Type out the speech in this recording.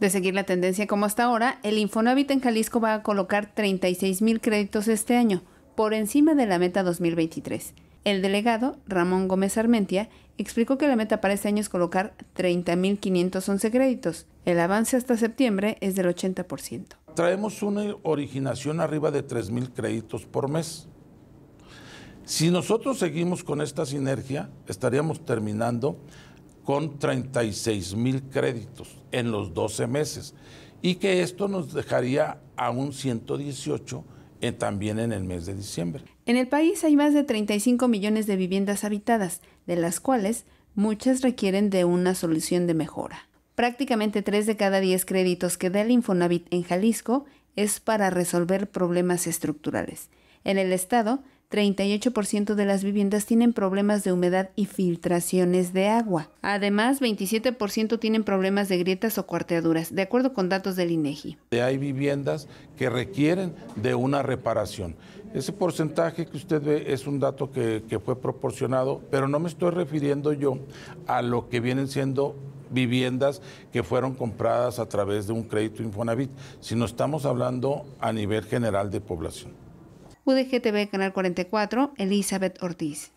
de seguir la tendencia como hasta ahora, el Infonavit en Jalisco va a colocar 36 mil créditos este año, por encima de la meta 2023. El delegado, Ramón Gómez Armentia, explicó que la meta para este año es colocar 30.511 créditos. El avance hasta septiembre es del 80%. Traemos una originación arriba de 3.000 créditos por mes. Si nosotros seguimos con esta sinergia, estaríamos terminando con 36 mil créditos en los 12 meses y que esto nos dejaría a un 118 también en el mes de diciembre. En el país hay más de 35 millones de viviendas habitadas, de las cuales muchas requieren de una solución de mejora. Prácticamente 3 de cada 10 créditos que da el Infonavit en Jalisco es para resolver problemas estructurales. En el estado 38% de las viviendas tienen problemas de humedad y filtraciones de agua. Además, 27% tienen problemas de grietas o cuarteaduras, de acuerdo con datos del INEGI. E hay viviendas que requieren de una reparación. Ese porcentaje que usted ve es un dato que, fue proporcionado, pero no me estoy refiriendo yo a lo que vienen siendo viviendas que fueron compradas a través de un crédito Infonavit, sino estamos hablando a nivel general de población. UDGTV Canal 44, Elizabeth Ortiz.